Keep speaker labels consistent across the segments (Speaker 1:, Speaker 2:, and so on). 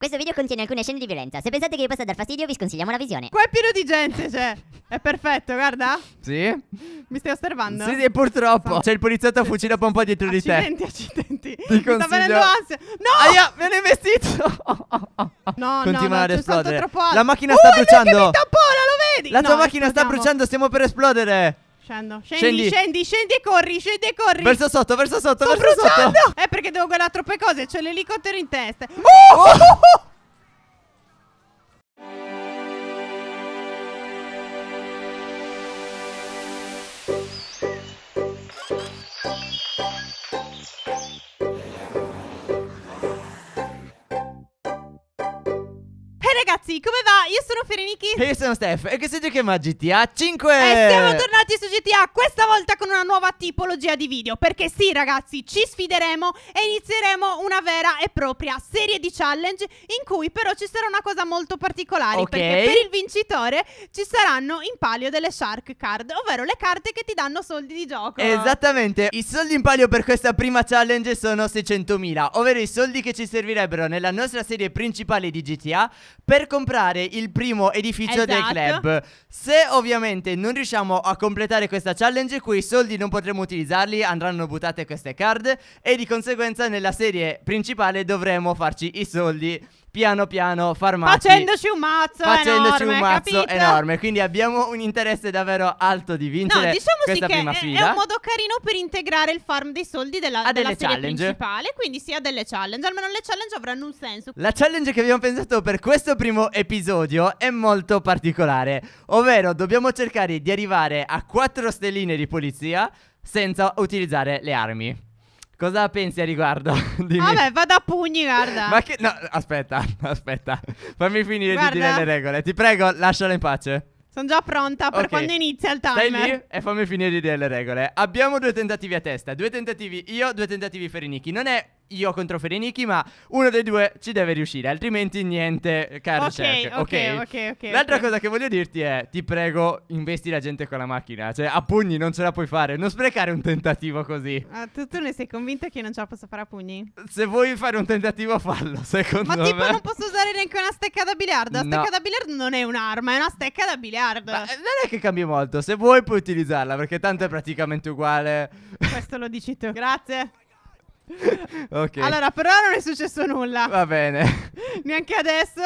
Speaker 1: Questo video contiene alcune scene di violenza. Se pensate che vi possa dar fastidio, vi sconsigliamo la visione. Qua è pieno di gente, cioè. È perfetto, guarda. Sì. Mi stai osservando? Sì, sì
Speaker 2: purtroppo. C'è il poliziotto a fucile a pompa dietro accidenti, di
Speaker 1: te. Accidenti, accidenti. Ti consiglio. Mi sta venendo ansia. No! Aia, me l'hai vestito. no, Continua no, no, ad esplodere. Troppo alto. La macchina uh, sta bruciando. Tampona, lo vedi? La no, tua macchina esplodiamo. sta
Speaker 2: bruciando, stiamo per esplodere.
Speaker 1: Scendi, scendi, scendi, scendi e corri, scendi e corri. Verso sotto,
Speaker 2: verso sotto, Sto verso
Speaker 1: bruciando. sotto. Eh, perché devo guardare troppe cose, c'è l'elicottero in testa. Oh! oh! Niki
Speaker 2: E io sono Steph e che si Giochiamo a GTA 5 E siamo tornati
Speaker 1: su GTA questa volta con una nuova tipologia di video Perché sì ragazzi ci sfideremo e inizieremo una vera e propria serie di challenge In cui però ci sarà una cosa molto particolare okay. Perché per il vincitore ci saranno in palio delle shark card Ovvero le carte che ti danno soldi di gioco
Speaker 2: Esattamente I soldi in palio per questa prima challenge sono 600.000 Ovvero i soldi che ci servirebbero nella nostra serie principale di GTA Per comprare il primo primo edificio esatto. del club. Se ovviamente non riusciamo a completare questa challenge qui, i soldi non potremo utilizzarli, andranno buttate queste card e di conseguenza nella serie principale dovremo farci i soldi piano piano farmaci facendoci
Speaker 1: un mazzo facendoci enorme, un mazzo
Speaker 2: capito? enorme quindi abbiamo un interesse davvero alto di vincere no, diciamo questa sì prima sfida è, è un modo
Speaker 1: carino per integrare il farm dei soldi della, a della serie challenge. principale quindi sia sì, delle challenge almeno le challenge avranno un senso la
Speaker 2: challenge che abbiamo pensato per questo primo episodio è molto particolare ovvero dobbiamo cercare di arrivare a 4 stelline di polizia senza utilizzare le armi Cosa pensi a riguardo? Dimmi. Vabbè,
Speaker 1: vado a pugni, guarda. Ma
Speaker 2: che. No, aspetta, aspetta. Fammi finire guarda. di dire le regole. Ti prego, lasciala in pace.
Speaker 1: Sono già pronta per okay. quando inizia il timer. Stai lì
Speaker 2: e fammi finire di dire le regole. Abbiamo due tentativi a testa. Due tentativi io, due tentativi Ferinichi. Non è io contro Fereniki, ma uno dei due ci deve riuscire, altrimenti niente, caro okay, Jack. Okay, okay? ok, ok. L'altra cosa che voglio dirti è, ti prego, investi la gente con la macchina, cioè a pugni non ce la puoi fare, non sprecare un tentativo così. Ah, tu,
Speaker 1: tu, ne sei convinto che io non ce la posso fare a pugni?
Speaker 2: Se vuoi fare un tentativo fallo, secondo ma me. Ma tipo non
Speaker 1: posso usare neanche una stecca da biliardo, la no. stecca da biliardo non è un'arma, è una stecca da biliardo. Ma eh, non
Speaker 2: è che cambia molto, se vuoi puoi utilizzarla perché tanto è praticamente uguale.
Speaker 1: Questo lo dici tu. Grazie.
Speaker 2: okay. Allora, per ora non è successo nulla. Va bene.
Speaker 1: Neanche adesso.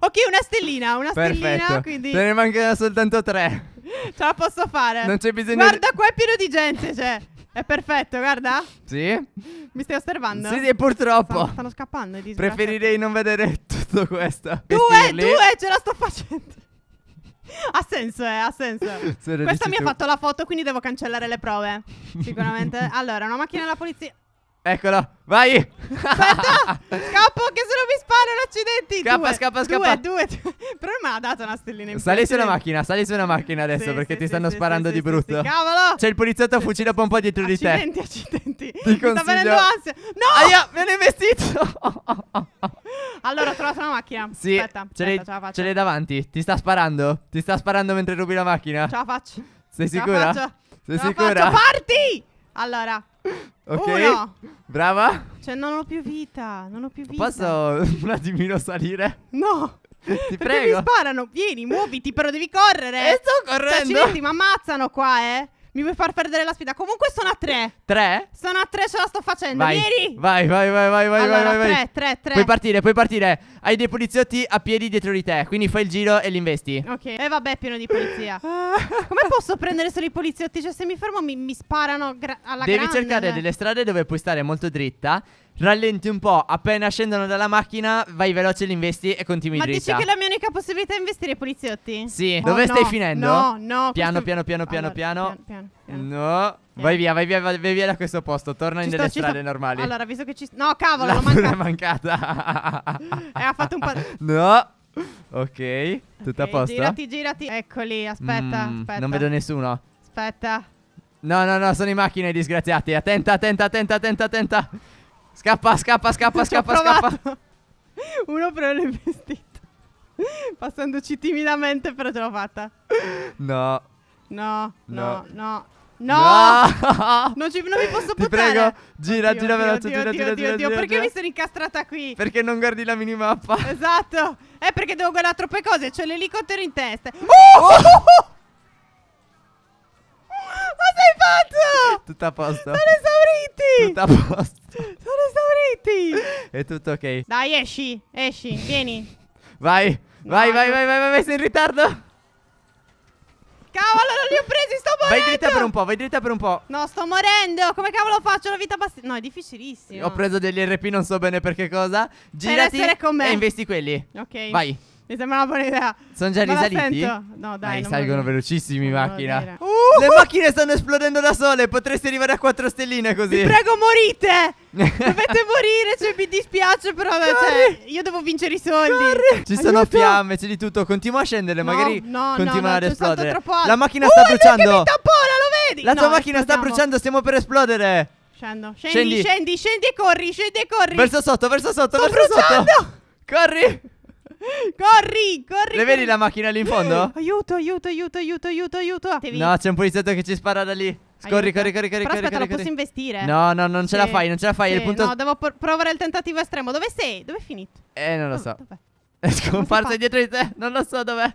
Speaker 1: Ok, una stellina, una Perfetto. stellina, quindi... Te ne
Speaker 2: mancano soltanto tre.
Speaker 1: Ce la posso fare. Non c'è bisogno... Guarda, qua è pieno di gente, cioè... È perfetto, guarda. Sì. Mi stai osservando? Sì, sì purtroppo. Stanno, stanno scappando. Preferirei
Speaker 2: non vedere tutto questo. Due, due,
Speaker 1: ce la sto facendo. ha senso, eh, ha senso. Questa mi tu. ha fatto la foto, quindi devo cancellare le prove. Sicuramente. allora, una macchina della polizia.
Speaker 2: Eccolo, vai! Aspetta, scappo
Speaker 1: che se non mi sparano accidenti! Scappa, due, scappa, scappa! Due, due, però mi ha dato una stellina in più. Sali su una cioè.
Speaker 2: macchina, sali su una macchina adesso sì, perché sì, ti sì, stanno sparando di brutto. cavolo! C'è il poliziotto a fucile un po' dietro accidenti,
Speaker 1: di te. Accidenti, accidenti! Ti mi consiglio... sta venendo ansia! No! Aia, me l'hai vestito! allora ho trovato una macchina. Sì, aspetta, ce aspetta, ce l'hai
Speaker 2: davanti. Ti sta sparando? Ti sta sparando mentre rubi la macchina? Ce
Speaker 1: la faccio. Sei sicura? Sei ce sicura? Faccio. Parti! Allora,
Speaker 2: Ok, Uno. brava.
Speaker 1: Cioè, non ho più vita, non ho più vita. Posso
Speaker 2: un attimino salire?
Speaker 1: No. Ti prego. mi sparano, vieni, muoviti, però devi correre. E eh, sto correndo. Accidenti, mi ammazzano qua, eh. Mi vuoi far perdere la sfida? Comunque sono a tre. Tre? Sono a tre, ce la sto facendo. Vai. Vieni.
Speaker 2: Vai, vai, vai, vai, vai, allora, vai, vai. Tre, tre, tre. Puoi partire, puoi partire. Hai dei poliziotti a piedi dietro di te. Quindi fai il giro e li investi.
Speaker 1: Ok. E eh, vabbè, pieno di polizia. Come posso prendere solo i poliziotti? Cioè, se mi fermo mi, mi sparano alla Devi grande. Devi cercare delle
Speaker 2: strade dove puoi stare molto dritta rallenti un po', appena scendono dalla macchina, vai veloce, li investi e continui Ma dritta. dici che la
Speaker 1: mia unica possibilità è investire poliziotti? Sì. Oh, Dove no, stai finendo? No,
Speaker 2: no. Piano, questo... piano, piano, allora, piano, piano, piano, piano. No. Vai via, vai via, vai via da questo posto. Torna ci in sto, delle strade sto... normali. Allora,
Speaker 1: visto che ci. No, cavolo, l'ho mancata. L'ho
Speaker 2: mancata. e ha fatto un po'. No. Ok, tutto okay, a posto. Girati,
Speaker 1: girati. Eccoli, aspetta, mm, aspetta. Non vedo nessuno. Aspetta.
Speaker 2: No, no, no, sono in macchina i disgraziati. Attenta, attenta, attenta, attenta, attenta. Scappa, scappa, scappa, scappa, scappa.
Speaker 1: Uno però l'ho investito. Passandoci timidamente, però ce l'ho fatta. No. No, no, no. no. No! Non, ci, non mi posso Ti buttare. prego, gira, oddio, gira veloce, gira, gira, oddio, gira, oddio, Perché mi sono incastrata qui?
Speaker 2: Perché non guardi la minimappa.
Speaker 1: Esatto. È perché devo guardare troppe cose. C'ho l'elicottero in testa. Oh! oh! Ma sei fatto?
Speaker 2: Tutto a posto. Sono esaurita. Tutto a posto.
Speaker 1: Sono esauriti.
Speaker 2: È tutto ok.
Speaker 1: Dai, esci, esci, vieni.
Speaker 2: Vai, vai, vai, vai, vai, vai, sei in ritardo.
Speaker 1: Cavolo, non li ho presi, sto morendo. Vai dritta per un
Speaker 2: po', vai dritta per un po'.
Speaker 1: No, sto morendo. Come cavolo faccio la vita bassa? No, è difficilissimo. Ho preso
Speaker 2: degli RP, non so bene perché cosa. Girati per essere con me. e investi quelli. Ok. Vai. Mi sembra una buona idea. Sono già Ma risaliti? No, dai. Ma salgono velocissimi in macchina. Uh! uh! Le macchine stanno esplodendo da sole. Potresti arrivare a quattro stelline così. Vi prego, morite. Dovete morire. Cioè, mi dispiace, però. Cioè, io devo vincere i soldi. Corri. Ci sono Aiuto. fiamme, c'è di tutto. Continua a scendere. No, magari no, continua no, ad esplodere. La macchina uh, sta bruciando. Ma
Speaker 1: lo vedi? La tua macchina
Speaker 2: sta bruciando. Stiamo per esplodere.
Speaker 1: Scendo. Scendi, scendi, scendi, scendi e corri. Scendi e corri. Verso sotto,
Speaker 2: verso sotto, Sto verso bruciando. sotto. Corri.
Speaker 1: Corri, corri.
Speaker 2: Le vedi la macchina lì in fondo? Eh,
Speaker 1: aiuto, aiuto, aiuto, aiuto, aiuto, aiuto. No, c'è un
Speaker 2: poliziotto che ci spara da lì. Scorri, corri, corri, corri. Però corri, aspetta, corri, lo posso
Speaker 1: investire? No,
Speaker 2: no, non sì. ce la fai, non ce la fai. Sì, il punto... No,
Speaker 1: devo provare il tentativo estremo. Dove sei? Dove è finito?
Speaker 2: Eh, non lo oh, so. Dov'è? È scomparso dietro di
Speaker 1: te. Non lo so dov'è.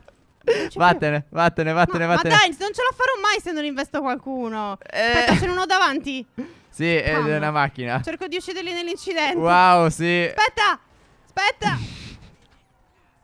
Speaker 2: Vattene, vattene, vattene, ma, vattene. Ma dai,
Speaker 1: non ce la farò mai se non investo qualcuno. Eh. Aspetta, c'è uno davanti.
Speaker 2: Sì, è una macchina. Cerco
Speaker 1: di uscirli nell'incidente. Wow, sì. Aspetta, aspetta.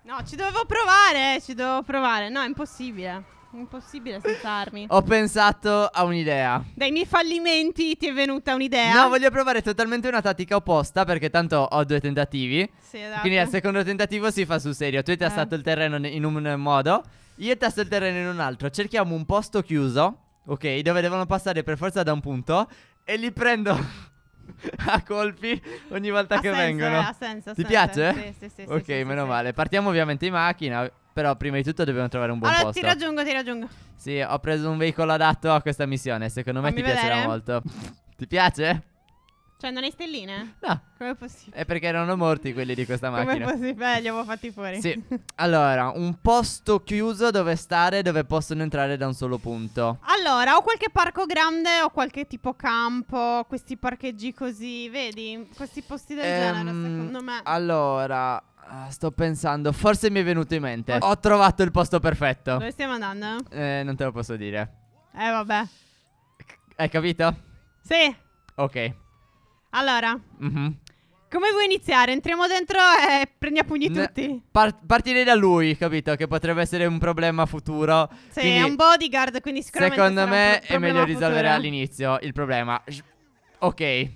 Speaker 1: No, ci dovevo provare, ci dovevo provare. No, è impossibile. Impossibile senza Ho
Speaker 2: pensato a un'idea.
Speaker 1: Dai miei fallimenti ti è venuta un'idea? No,
Speaker 2: voglio provare totalmente una tattica opposta perché tanto ho due tentativi. Sì, esatto. Quindi al esatto. secondo tentativo si fa sul serio. Tu hai tassato eh. il terreno in un eh, modo, io tasso il terreno in un altro. Cerchiamo un posto chiuso, ok, dove devono passare per forza da un punto e li prendo a colpi ogni volta ha che senso, vengono. Eh, ha senso, ha Ti senso. piace? Sì, sì, sì. Ok, sì, meno sì, male. Partiamo ovviamente in macchina. Però prima di tutto dobbiamo trovare un buon allora, posto. Allora ti
Speaker 1: raggiungo, ti raggiungo.
Speaker 2: Sì, ho preso un veicolo adatto a questa missione. Secondo me Fammi ti vedere. piacerà molto. ti piace?
Speaker 1: Cioè, non hai stelline?
Speaker 2: No. Come è possibile? È perché erano morti quelli di questa macchina. Come è
Speaker 1: possibile? Beh, Li avevo fatti fuori. Sì.
Speaker 2: Allora, un posto chiuso dove stare, dove possono entrare da un solo punto.
Speaker 1: Allora, o qualche parco grande, o qualche tipo campo, questi parcheggi così, vedi? Questi posti del ehm, genere, secondo me.
Speaker 2: Allora, eh, sto pensando, forse mi è venuto in mente. Ho trovato il posto perfetto. Dove
Speaker 1: stiamo andando?
Speaker 2: Eh, non te lo posso dire. Eh, vabbè. hai capito? Sì. Ok. Allora, Mhm.
Speaker 1: come vuoi iniziare? Entriamo dentro e prendi a pugni
Speaker 2: tutti. par- partirei da lui, capito? Che potrebbe essere un problema futuro. Sì, Quindi, è un
Speaker 1: bodyguard, quindi sicuramente Secondo sarà un me pro- è meglio risolvere futuro.
Speaker 2: all'inizio il problema. Ok.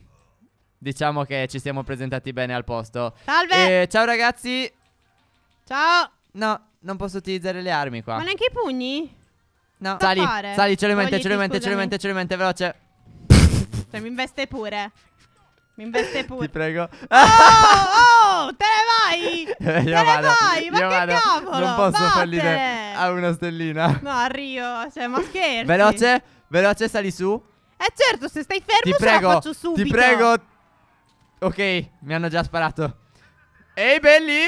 Speaker 2: Diciamo che ci siamo presentati bene al posto.
Speaker 1: Salve! Eh, ciao
Speaker 2: ragazzi. Ciao! No, non posso utilizzare le armi qua. Ma
Speaker 1: neanche i pugni? No. Sali, fare? sali celermente, Togliti, celermente, scusami.
Speaker 2: celermente, mente, veloce.
Speaker 1: Cioè, mi investe pure. Mi investe pure. Ti prego.
Speaker 2: Oh,
Speaker 1: oh, te ne vai! io eh, te vado, ne vai, ma che vado. cavolo? Non posso fallire
Speaker 2: a una stellina. No,
Speaker 1: a Rio, cioè, ma scherzi. Veloce,
Speaker 2: veloce, sali su.
Speaker 1: Eh certo, se stai fermo ti prego, la faccio subito. Ti prego.
Speaker 2: Ok, mi hanno già sparato.
Speaker 1: Ehi, belli.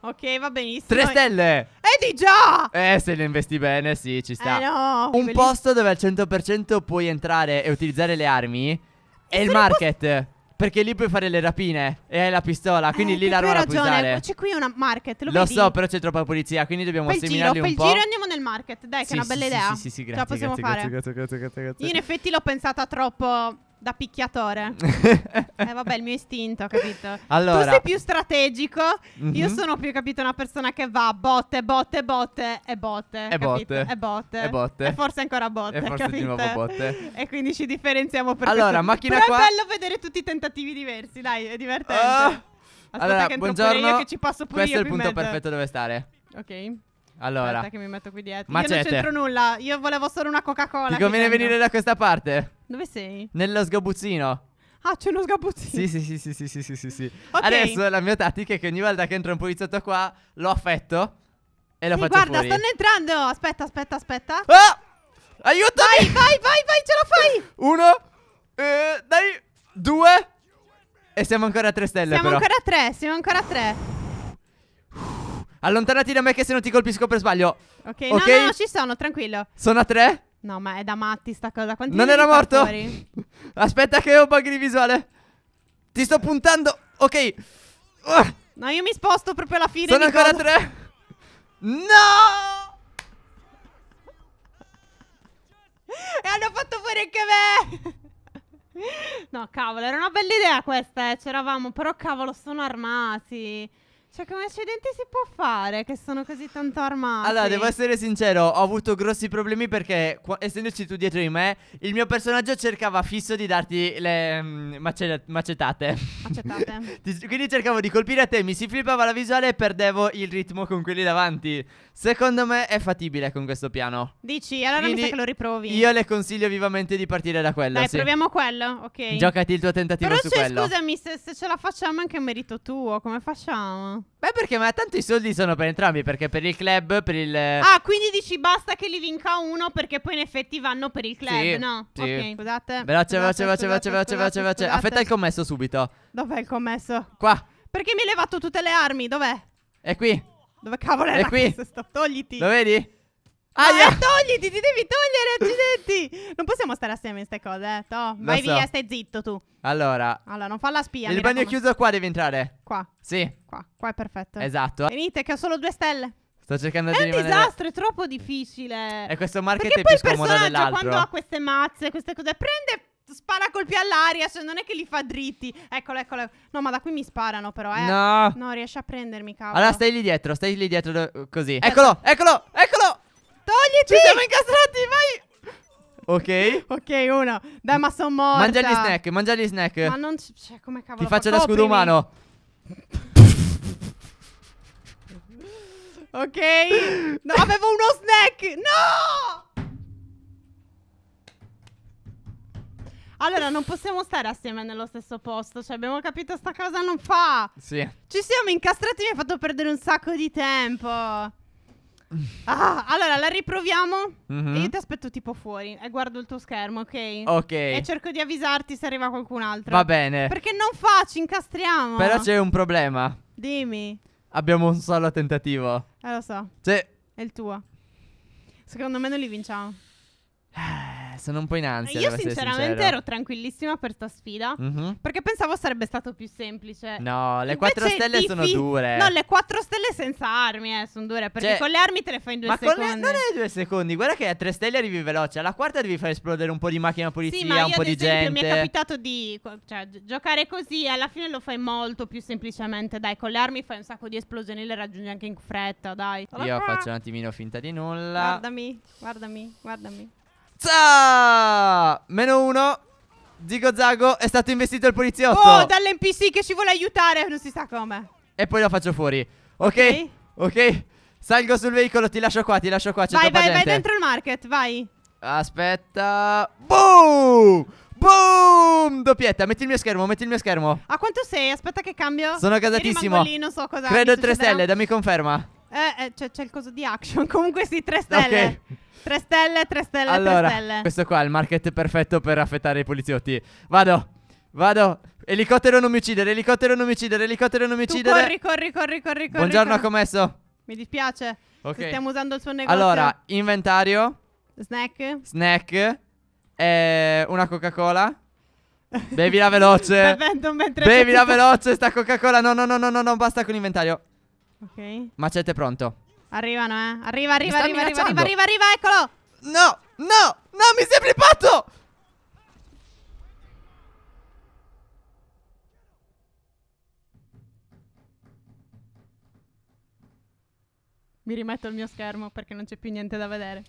Speaker 1: Ok, va benissimo. Tre stelle. E di già.
Speaker 2: Eh, se le investi bene, sì, ci sta. Eh
Speaker 1: no. Un posto
Speaker 2: dove al 100% puoi entrare e utilizzare le armi è il market. Perché lì puoi fare le rapine e hai la pistola, quindi eh, lì la ruota puoi usare. C'è
Speaker 1: qui una market, lo, lo vedi? so, però
Speaker 2: c'è troppa polizia, quindi dobbiamo fai seminarli giro, un po'. Fai il giro
Speaker 1: andiamo nel market, dai, sì, che è una bella sì, idea. Sì, sì, sì, grazie. Ce possiamo grazie, fare. Grazie, grazie, grazie, grazie, grazie. Io in effetti l'ho pensata troppo da picchiatore. eh vabbè, il mio istinto, capito? Allora, tu sei più strategico, mm-hmm. io mhm. sono più, capito, una persona che va botte, botte, botte e botte. E botte. E botte. E botte. E forse ancora botte. E forse di nuovo
Speaker 2: botte.
Speaker 1: E quindi ci differenziamo per Allora, macchina Però qua... è bello vedere tutti i tentativi diversi, dai, è divertente. Oh! Aspetta
Speaker 2: allora, che buongiorno. Io, che ci passo pure Questo è il punto mezzo. perfetto dove stare. Ok. Allora, Aspetta che mi metto qui dietro. Macete. Io non c'entro
Speaker 1: nulla, io volevo solo una Coca-Cola. Ti conviene venire
Speaker 2: da questa parte?
Speaker 1: Dove sei?
Speaker 2: Nello sgabuzzino. Ah, c'è uno sgabuzzino. Sì, sì, sì, sì, sì, sì, sì, sì, Okay. Adesso la mia tattica è che ogni volta che entra un poliziotto qua, lo affetto e lo sì, faccio guarda, fuori. stanno
Speaker 1: entrando. Aspetta, aspetta, aspetta. Ah! Aiuto! Vai, vai, vai, vai, ce la fai! Uno,
Speaker 2: eh, dai, due. E siamo ancora a tre stelle, siamo però. ancora
Speaker 1: a tre, siamo ancora a tre.
Speaker 2: Allontanati da me che se non ti colpisco per sbaglio.
Speaker 1: Ok, okay. no, no, ci sono, tranquillo.
Speaker 2: Sono a tre?
Speaker 1: No, ma è da matti sta cosa. Quanti non era morto? Fuori?
Speaker 2: Aspetta che ho un bug di visuale. Ti sto puntando. Ok. Uh.
Speaker 1: No, io mi sposto proprio alla fine. Sono ancora cosa... tre. No! e hanno fatto fuori anche me. No, cavolo, era una bella idea questa, eh. C'eravamo, però cavolo, sono armati. Cioè, come accidenti si può fare che sono così tanto armati? Allora, devo
Speaker 2: essere sincero, ho avuto grossi problemi perché, qua, essendoci tu dietro di me, il mio personaggio cercava fisso di darti le mm, mace- macetate. Macetate. Quindi cercavo di colpire a te, mi si flippava la visuale e perdevo il ritmo con quelli davanti. Secondo me è fattibile con questo piano.
Speaker 1: Dici, allora Quindi mi sa che lo riprovi. Io
Speaker 2: le consiglio vivamente di partire da quello. Dai, sì. proviamo
Speaker 1: quello, ok. Giocati
Speaker 2: il tuo tentativo Però su cioè, quello. Però scusami,
Speaker 1: se, se ce la facciamo anche un merito tuo, come facciamo?
Speaker 2: Beh, perché ma tanto i soldi sono per entrambi, perché per il club, per il... Ah,
Speaker 1: quindi dici basta che li vinca uno perché poi in effetti vanno per il club, sì, no? Sì. Ok, scusate. Veloce, veloce, veloce, veloce, veloce, veloce, veloce. Affetta il
Speaker 2: commesso subito.
Speaker 1: Dov'è il commesso? Qua. Perché mi hai levato tutte le armi? Dov'è? È qui. Dove cavolo è? È qui.
Speaker 2: Sto... Togliti. Lo vedi?
Speaker 1: Ah, Aia. Eh, togliti, ti devi togliere, accidenti. Non possiamo stare assieme in queste cose, eh. Toh, vai so. via, stai zitto tu. Allora. Allora, non fa la spia. Il bagno è chiuso
Speaker 2: qua devi entrare. Qua. Sì. Qua,
Speaker 1: qua è perfetto. Esatto. Venite, che ho solo due stelle.
Speaker 2: Sto cercando è di rimanere... È un disastro,
Speaker 1: è troppo difficile. E questo market Perché è più scomodo dell'altro. Perché poi il personaggio quando ha queste mazze, queste cose, prende spara colpi all'aria, se cioè, non è che li fa dritti. Eccolo, eccolo. No, ma da qui mi sparano però, eh. No. No, riesce a prendermi, cavolo. Allora stai
Speaker 2: lì dietro, stai lì dietro eh, così. Eh, eccolo,
Speaker 1: eccolo, eccolo. Ci siamo incastrati, vai! Ok. Ok, uno. Dai, ma sono morto. Mangia gli snack, mangia gli snack. Ma non c- cioè, come cavolo. Ti faccio da scudo umano. ok. No, avevo uno snack. No! Allora, non possiamo stare assieme nello stesso posto. Cioè, abbiamo capito sta cosa non fa. Sì. Ci siamo incastrati mi ha fatto perdere un sacco di tempo. Ah, allora la riproviamo mm-hmm. io ti aspetto tipo fuori e guardo il tuo schermo, ok? Ok. E cerco di avvisarti se arriva qualcun altro. Va bene. Perché non fa, ci incastriamo. Però c'è
Speaker 2: un problema.
Speaker 1: Dimmi.
Speaker 2: Abbiamo un solo tentativo. Eh lo so. Sì.
Speaker 1: È il tuo. Secondo me non li vinciamo.
Speaker 2: sono un po' in ansia. Io sinceramente ero
Speaker 1: tranquillissima per sta sfida. Mm-hmm. Perché pensavo sarebbe stato più semplice. No, le Invece 4 stelle sono fi- dure. No, le 4 stelle senza armi, eh, sono dure. Perché cioè, con le armi te le fai in due ma secondi. Ma non è
Speaker 2: due secondi. Guarda che a tre stelle arrivi veloce. Alla quarta devi far esplodere un po' di macchina pulizia, sì, un po' di gente. Mi è capitato
Speaker 1: di cioè, giocare così. Alla fine lo fai molto più semplicemente. Dai, con le armi fai un sacco di esplosioni e le raggiungi anche in fretta. Dai. Io
Speaker 2: faccio un attimino finta di nulla.
Speaker 1: Guardami, guardami, guardami.
Speaker 2: Za! Meno uno. Zigo Zago è stato investito il poliziotto. Oh,
Speaker 1: dall'NPC che ci vuole aiutare, non si sa come.
Speaker 2: E poi lo faccio fuori. Ok, ok. okay. Salgo sul veicolo, ti lascio qua, ti lascio qua. vai, vai, gente. vai dentro il
Speaker 1: market, vai.
Speaker 2: Aspetta. Boom! Boom! Doppietta, metti il mio schermo, metti il mio schermo.
Speaker 1: A quanto sei? Aspetta che cambio. Sono casatissimo. Io lì, non so cosa. Credo 3 stelle, dammi
Speaker 2: conferma.
Speaker 1: Eh, eh, c'è il coso di action. Comunque sì, tre stelle. Ok. Tre stelle, tre stelle, allora, 3 stelle. Questo
Speaker 2: qua è il market perfetto per affettare i poliziotti. Vado, vado. Elicottero non mi uccidere, elicottero non mi uccidere, elicottero non mi uccidere. Corri,
Speaker 1: corri, corri, corri, Buongiorno, corri. commesso. Mi dispiace. Ok. Stiamo usando il suo negozio. Allora,
Speaker 2: inventario. Snack. Snack. Eh, una Coca-Cola. Bevi la veloce. Bevi la veloce sta Coca-Cola. No, no, no, no, no, no, basta con l'inventario. Ok. Macete pronto.
Speaker 1: Arrivano, eh. Arriva, arriva, arriva, arriva, arriva, arriva, arriva, eccolo. No, no, no, mi sei flippato. Mi rimetto il mio schermo perché non c'è più niente da vedere.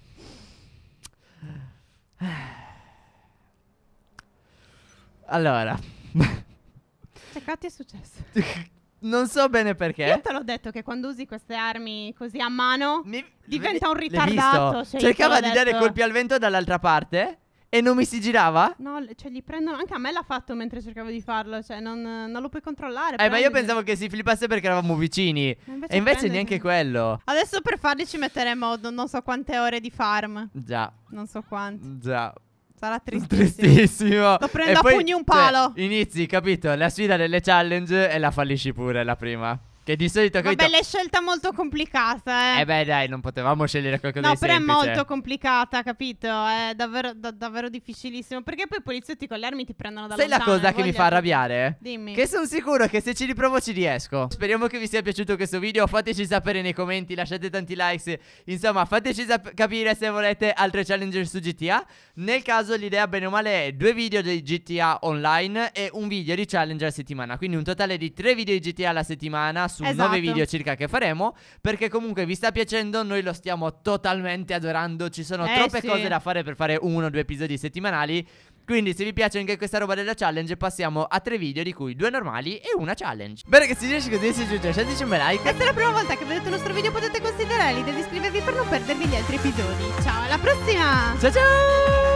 Speaker 2: Allora. Che
Speaker 1: cazzo è successo?
Speaker 2: Non so bene perché. Io te
Speaker 1: l'ho detto che quando usi queste armi così a mano mi... diventa un ritardato. Cioè Cercava di dare colpi al
Speaker 2: vento dall'altra parte. E non mi si girava?
Speaker 1: No, cioè li prendono. Anche a me l'ha fatto mentre cercavo di farlo. Cioè, non, non lo puoi controllare. Eh, ma io pensavo
Speaker 2: che si flippasse perché eravamo vicini. invece, e invece neanche quello.
Speaker 1: Adesso per farli ci metteremo non so quante ore di farm. Già. Non so quante. Già. Sarà tristissimo. tristissimo. Lo prendo e a poi, pugni un palo.
Speaker 2: Cioè, inizi, capito? La sfida delle challenge e la fallisci pure la prima. Che di solito Vabbè, capito... l'hai
Speaker 1: scelta molto complicata, eh. Eh
Speaker 2: beh, dai, non potevamo scegliere qualcosa no, di semplice. No, però è molto
Speaker 1: complicata, capito? È davvero, da, davvero difficilissimo. Perché poi i poliziotti con le armi ti prendono da Sai lontano. Sai la cosa eh, che mi fa
Speaker 2: arrabbiare? Dimmi. Che sono sicuro che se ci riprovo ci riesco. Speriamo che vi sia piaciuto questo video. Fateci sapere nei commenti, lasciate tanti likes. Insomma, fateci capire se volete altre challenge su GTA. Nel caso l'idea, bene o male, è due video di GTA online e un video di challenge a settimana. Quindi un totale di tre video di GTA alla settimana su esatto. nove video circa che faremo. Perché comunque vi sta piacendo, noi lo stiamo totalmente adorando. Ci sono eh troppe sì. cose da fare per fare uno o due episodi settimanali. Quindi se vi piace anche questa roba della challenge passiamo a tre video di cui due normali e una challenge Bene che si riesce così se giunge lasciateci un bel like
Speaker 1: Se è la prima volta che vedete il nostro video potete considerare l'idea di iscrivervi per non perdervi gli altri episodi Ciao alla prossima Ciao ciao